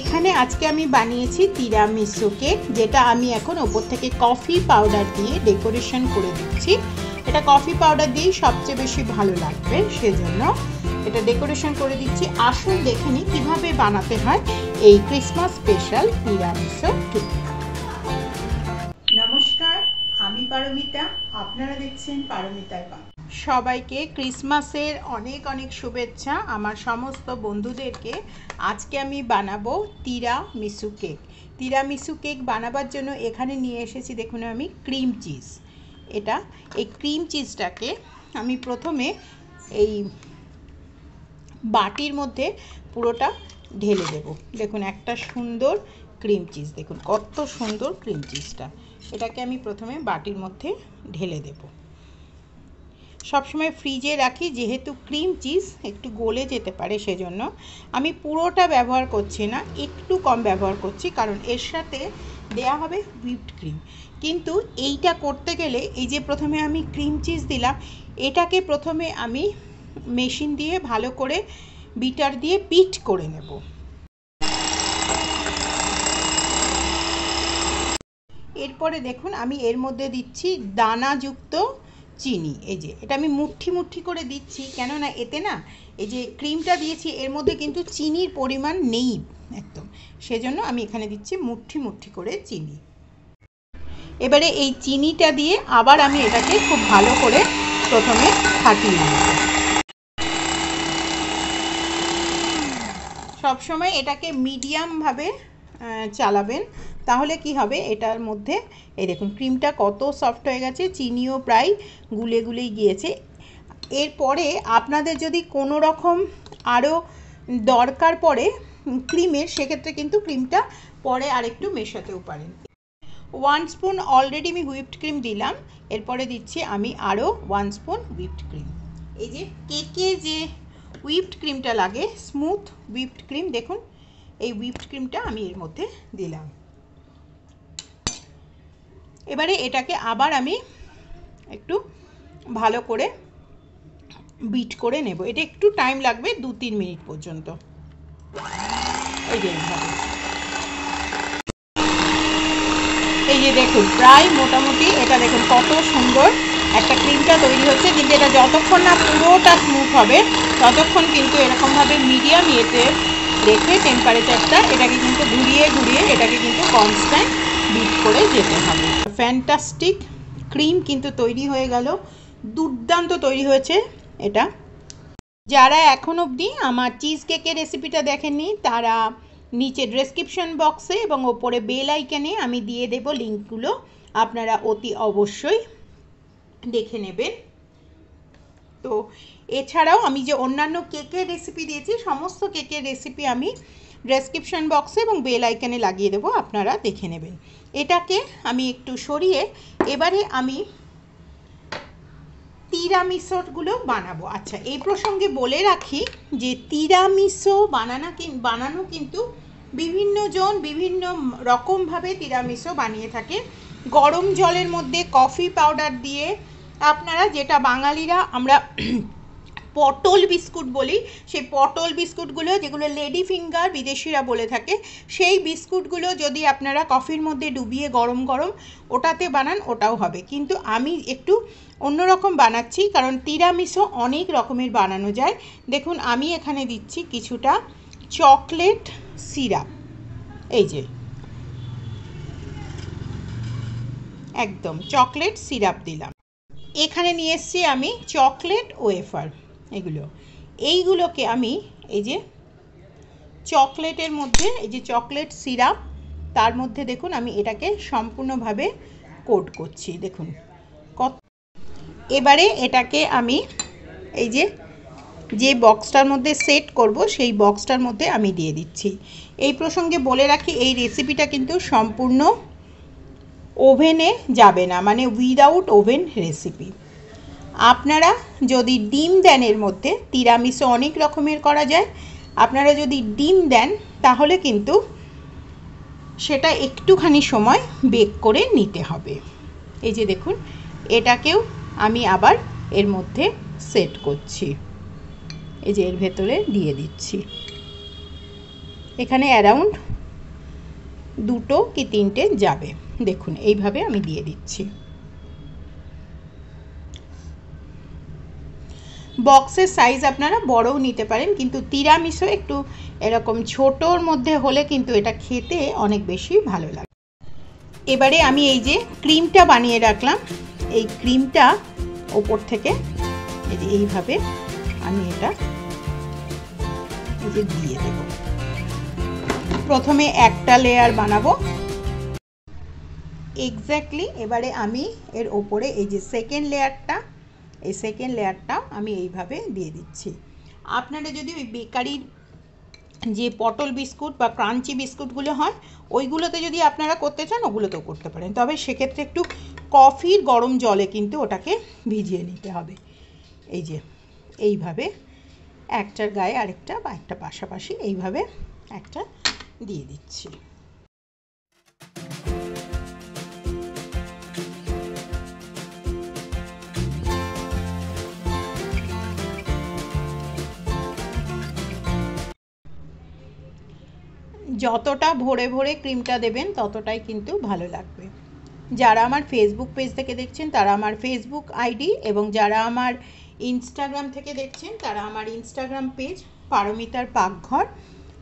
এখানে আজকে আমি বানিয়েছি তিরামিসু কেক যেটা আমি এখন ওপর থেকে কফি পাউডার দিয়ে ডেকোরেশন করে দিচ্ছি এটা কফি পাউডার দিয়েই সবচেয়ে বেশি ভালো লাগবে সেজন্য এটা ডেকোরেশন করে দিচ্ছি আসুন দেখে নিই কীভাবে বানাতে হয় এই ক্রিসমাস স্পেশাল তিরামিসু কেক নমস্কার আমি পারমিতা আপনারা দেখছেন পারমিতায় পা সবাইকে ক্রিসমাসের অনেক অনেক শুভেচ্ছা আমার সমস্ত বন্ধুদেরকে আজকে আমি বানাবো tiramisu cake tiramisu cake বানাবার জন্য এখানে নিয়ে এসেছি দেখুন আমি ক্রিম চিজ এটা এই ক্রিম চিজটাকে আমি প্রথমে এই বাটির মধ্যে পুরোটা ঢেলে দেব দেখুন একটা সুন্দর ক্রিম চিজ দেখুন কত সুন্দর ক্রিম চিজটা এটাকে আমি প্রথমে বাটির মধ্যে ঢেলে দেবো সবসময় ফ্রিজে রাখি যেহেতু ক্রিম চিজ একটু গলে যেতে পারে সেজন্য আমি পুরোটা ব্যবহার করছি না একটু কম ব্যবহার করছি কারণ এর সাথে দেয়া হবে হুইপড ক্রিম কিন্তু এইটা করতে গেলে এই যে প্রথমে আমি ক্রিম চিজ দিলাম এটাকে প্রথমে আমি মেশিন দিয়ে ভালো করে বিটার দিয়ে বিট করে নেব এরপরে দেখুন আমি এর মধ্যে দিচ্ছি দানাযুক্ত চিনি এই যে এটা আমি মুঠি মুঠি করে দিচ্ছি কেননা এতে না এই যে ক্রিমটা দিয়েছি এর মধ্যে কিন্তু চিনির পরিমাণ নেই একদম সেজন্য আমি এখানে দিচ্ছি মুঠি মুঠি করে চিনি এবারে এই চিনিটা দিয়ে আবার আমি এটাকে খুব ভালো করে প্রথমে ফাটিয়ে নিই সবসময় এটাকে মিডিয়ামভাবে চালাবেন তাহলে কি হবে এটার মধ্যে এই দেখুন ক্রিমটা কত সফট হয়ে গেছে চিনিও প্রায় গুলে গুলেই গিয়েছে এরপরে আপনাদের যদি কোনো রকম আরও দরকার পড়ে ক্রিমের সেক্ষেত্রে কিন্তু ক্রিমটা পরে আরেকটু মেশাতেও পারেন ওয়ান স্পুন অলরেডি আমি হুইপড ক্রিম দিলাম এরপরে দিচ্ছি আমি আরও ওয়ান স্পুন হুইপড ক্রিম এই যে কেকে যে হুইপড ক্রিমটা লাগে স্মুথ হুইপড ক্রিম দেখুন এই হুইপড ক্রিমটা আমি এর মধ্যে দিলাম এবারে এটাকে আবার আমি একটু ভালো করে বিট করে নেব এটা একটু টাইম লাগবে দু তিন মিনিট পর্যন্ত এই যে এই যে দেখুন প্রায় মোটামুটি এটা দেখুন কত সুন্দর একটা ক্রিমটা তৈরি হচ্ছে কিন্তু এটা যতক্ষণ না পুরোটা স্মুথ হবে ততক্ষণ কিন্তু এরকমভাবে মিডিয়াম ইয়েতে রেখে টেম্পারেচারটা এটাকে কিন্তু ঘুরিয়ে ঘুরিয়ে এটাকে কিন্তু কনস্ট্যান্ট বিট করে যেতে হবে ফ্যান্টাস্টিক ক্রিম কিন্তু তৈরি হয়ে গেল দুর্দান্ত তৈরি হয়েছে এটা যারা এখন অবধি আমার চিজ কেকের রেসিপিটা দেখেননি তারা নিচে ডেসক্রিপশন বক্সে এবং ওপরে বেল আইকনে আমি দিয়ে দেব লিঙ্কগুলো আপনারা অতি অবশ্যই দেখে নেবেন তো এছাড়াও আমি যে অন্যান্য কেকের রেসিপি দিয়েছি সমস্ত কেকের রেসিপি আমি ডেসক্রিপশন বক্সে এবং বেল আইকনে লাগিয়ে দেবো আপনারা দেখে নেবেন এটাকে আমি একটু সরিয়ে এবারে আমি তিরামিসোগুলো বানাবো আচ্ছা এই প্রসঙ্গে বলে রাখি যে তিরামিসো বানানা বানানো কিন্তু বিভিন্নজন বিভিন্ন রকমভাবে তিরামিসো বানিয়ে থাকে গরম জলের মধ্যে কফি পাউডার দিয়ে আপনারা যেটা বাঙালিরা আমরা পটল বিস্কুট বলি সেই পটল বিস্কুটগুলো যেগুলো লেডি ফিঙ্গার বিদেশিরা বলে থাকে সেই বিস্কুটগুলো যদি আপনারা কফির মধ্যে ডুবিয়ে গরম গরম ওটাতে বানান ওটাও হবে কিন্তু আমি একটু অন্যরকম বানাচ্ছি কারণ তিরামিসও অনেক রকমের বানানো যায় দেখুন আমি এখানে দিচ্ছি কিছুটা চকলেট সিরাপ এই যে একদম চকলেট সিরাপ দিলাম এখানে নিয়ে এসছি আমি চকলেট ওয়েফার এগুলো এইগুলোকে আমি এই যে চকলেটের মধ্যে এই যে চকলেট সিরাপ তার মধ্যে দেখুন আমি এটাকে সম্পূর্ণভাবে কোট করছি দেখুন কত এবারে এটাকে আমি এই যে যে বক্সটার মধ্যে সেট করব সেই বক্সটার মধ্যে আমি দিয়ে দিচ্ছি এই প্রসঙ্গে বলে রাখি এই রেসিপিটা কিন্তু সম্পূর্ণ ওভেনে যাবে না মানে উইদাউট ওভেন রেসিপি আপনারা যদি ডিম দেন এর মধ্যে তিরামিসও অনেক রকমের করা যায় আপনারা যদি ডিম দেন তাহলে কিন্তু সেটা একটুখানি সময় বেক করে নিতে হবে এই যে দেখুন এটাকেও আমি আবার এর মধ্যে সেট করছি এই যে এর ভেতরে দিয়ে দিচ্ছি এখানে অ্যারাউন্ড দুটো কি তিনটে যাবে দেখুন এইভাবে আমি দিয়ে দিচ্ছি বক্সের সাইজ আপনারা বড়ও নিতে পারেন কিন্তু তিরামিশো একটু এরকম ছোটোর মধ্যে হলে কিন্তু এটা খেতে অনেক বেশি ভালো লাগে এবারে আমি এই যে ক্রিমটা বানিয়ে রাখলাম এই ক্রিমটা ওপর থেকে এই যে এইভাবে আমি এটা এই যে দিয়ে দেব প্রথমে একটা লেয়ার বানাবো এক্স্যাক্টলি এবারে আমি এর ওপরে এই যে সেকেন্ড লেয়ারটা এই সেকেন্ড লেয়ারটা আমি এইভাবে দিয়ে দিচ্ছি আপনারা যদি ওই বেকারির যে পটল বিস্কুট বা ক্রাঞ্চি বিস্কুটগুলো হয় ওইগুলোতে যদি আপনারা করতে চান ওগুলোতেও করতে পারেন তবে সেক্ষেত্রে একটু কফির গরম জলে কিন্তু ওটাকে ভিজিয়ে নিতে হবে এই যে এইভাবে একটার গায়ে আরেকটা বা একটা পাশাপাশি এইভাবে একটা দিয়ে দিচ্ছি যতটা ভরে ভরে ক্রিমটা দেবেন ততটাই কিন্তু ভালো লাগবে যারা আমার ফেসবুক পেজ থেকে দেখছেন তারা আমার ফেসবুক আইডি এবং যারা আমার ইনস্টাগ্রাম থেকে দেখছেন তারা আমার ইনস্টাগ্রাম পেজ পারমিতার পাকঘর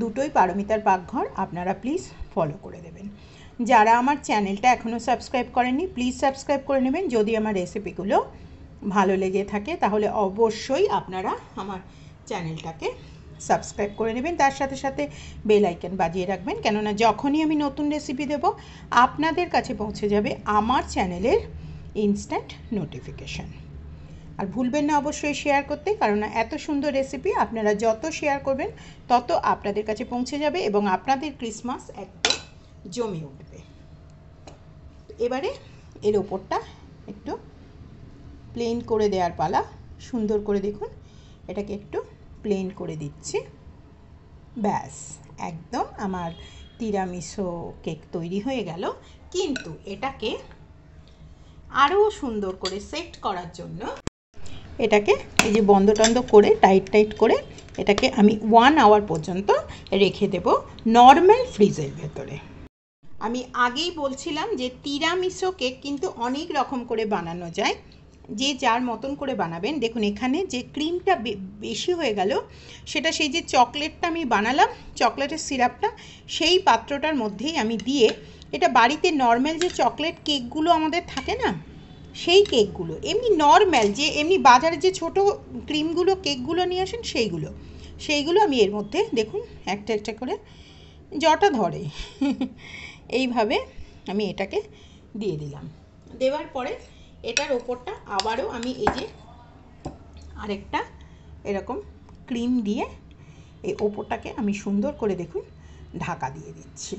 দুটোই পারমিতার পাকঘর আপনারা প্লিজ ফলো করে দেবেন যারা আমার চ্যানেলটা এখনও সাবস্ক্রাইব করেননি প্লিজ সাবস্ক্রাইব করে নেবেন যদি আমার রেসিপিগুলো ভালো লেগে থাকে তাহলে অবশ্যই আপনারা আমার চ্যানেলটাকে সাবস্ক্রাইব করে নেবেন তার সাথে সাথে বেল আইকন বাজিয়ে রাখবেন কেননা যখনই আমি নতুন রেসিপি দেব আপনাদের কাছে পৌঁছে যাবে আমার চ্যানেলের ইনস্ট্যান্ট নোটিফিকেশান আর ভুলবেন না অবশ্যই শেয়ার করতে কারণ এত সুন্দর রেসিপি আপনারা যত শেয়ার করবেন তত আপনাদের কাছে পৌঁছে যাবে এবং আপনাদের ক্রিসমাস একদম জমে উঠবে এবারে এর ওপরটা একটু প্লেন করে দেওয়ার পালা সুন্দর করে দেখুন এটাকে একটু প্লেন করে দিচ্ছি ব্যাস একদম আমার তিরামিসো কেক তৈরি হয়ে গেল কিন্তু এটাকে আরও সুন্দর করে সেট করার জন্য এটাকে এই যে বন্ধ টন্ধ করে টাইট টাইট করে এটাকে আমি ওয়ান আওয়ার পর্যন্ত রেখে দেব নর্মাল ফ্রিজের ভেতরে আমি আগেই বলছিলাম যে তিরামিসো কেক কিন্তু অনেক রকম করে বানানো যায় যে যার মতন করে বানাবেন দেখুন এখানে যে ক্রিমটা বেশি হয়ে গেল সেটা সেই যে চকলেটটা আমি বানালাম চকলেটের সিরাপটা সেই পাত্রটার মধ্যেই আমি দিয়ে এটা বাড়িতে নর্মাল যে চকলেট কেকগুলো আমাদের থাকে না সেই কেকগুলো এমনি নর্ম্যাল যে এমনি বাজারে যে ছোট ক্রিমগুলো কেকগুলো নিয়ে আসেন সেইগুলো সেইগুলো আমি এর মধ্যে দেখুন একটা একটা করে জটা ধরে এইভাবে আমি এটাকে দিয়ে দিলাম দেওয়ার পরে এটার ওপরটা আবারও আমি এই যে আরেকটা এরকম ক্রিম দিয়ে এই ওপরটাকে আমি সুন্দর করে দেখুন ঢাকা দিয়ে দিচ্ছি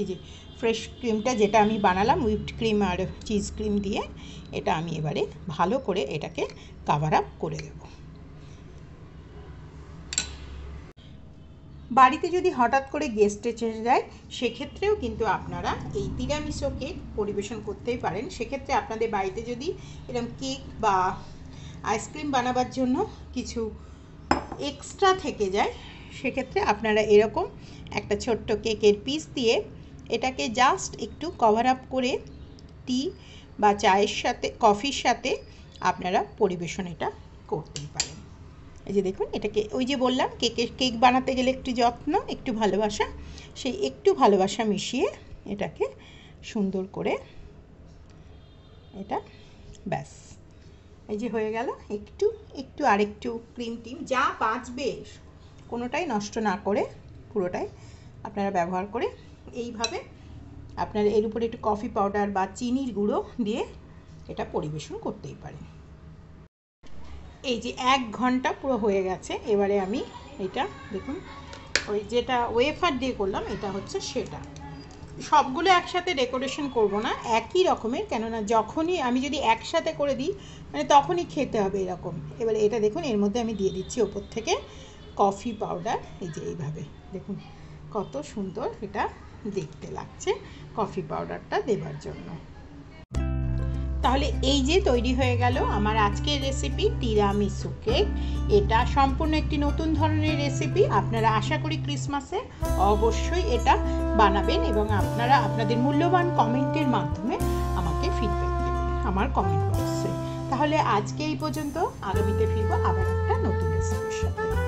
এই যে ফ্রেশ ক্রিমটা যেটা আমি বানালাম হুইপড ক্রিম আর চিজ ক্রিম দিয়ে এটা আমি এবারে ভালো করে এটাকে কাভার আপ করে দেবো বাড়িতে যদি হঠাৎ করে গেস্ট এসে যায় সেক্ষেত্রেও কিন্তু আপনারা এই তিরামিসো কেক পরিবেশন করতেই পারেন সেক্ষেত্রে আপনাদের বাড়িতে যদি এরকম কেক বা আইসক্রিম বানাবার জন্য কিছু এক্সট্রা থেকে যায় সেক্ষেত্রে আপনারা এরকম একটা ছোট্ট কেকের পিস দিয়ে এটাকে জাস্ট একটু কভার আপ করে টি বা চায়ের সাথে কফির সাথে আপনারা পরিবেশন এটা করতেই পারেন এই যে দেখুন এটাকে ওই যে বললাম কেকে কেক বানাতে গেলে একটু যত্ন একটু ভালোবাসা সেই একটু ভালোবাসা মিশিয়ে এটাকে সুন্দর করে এটা ব্যাস এই যে হয়ে গেল একটু একটু আরেকটু ক্রিম টিম যা বাঁচবে কোনোটাই নষ্ট না করে পুরোটাই আপনারা ব্যবহার করে এইভাবে আপনারা এর উপরে একটু কফি পাউডার বা চিনির গুঁড়ো দিয়ে এটা পরিবেশন করতেই পারেন এই যে এক ঘন্টা পুরো হয়ে গেছে এবারে আমি এটা দেখুন ওই যেটা ওয়েফার দিয়ে করলাম এটা হচ্ছে সেটা সবগুলো একসাথে ডেকোরেশন করব না একই রকমের কেননা যখনই আমি যদি একসাথে করে দিই মানে তখনই খেতে হবে এরকম এবারে এটা দেখুন এর মধ্যে আমি দিয়ে দিচ্ছি ওপর থেকে কফি পাউডার এই যে এইভাবে দেখুন কত সুন্দর এটা দেখতে লাগছে কফি পাউডারটা দেবার জন্য তাহলে এই যে তৈরি হয়ে গেল আমার আজকের রেসিপি টিরামিসু কেক এটা সম্পূর্ণ একটি নতুন ধরনের রেসিপি আপনারা আশা করি ক্রিসমাসে অবশ্যই এটা বানাবেন এবং আপনারা আপনাদের মূল্যবান কমেন্টের মাধ্যমে আমাকে ফিডব্যাক দেবেন আমার কমেন্ট বক্সে তাহলে আজকে এই পর্যন্ত আগামীতে ফিরবো আবার একটা নতুন রেসিপির সাথে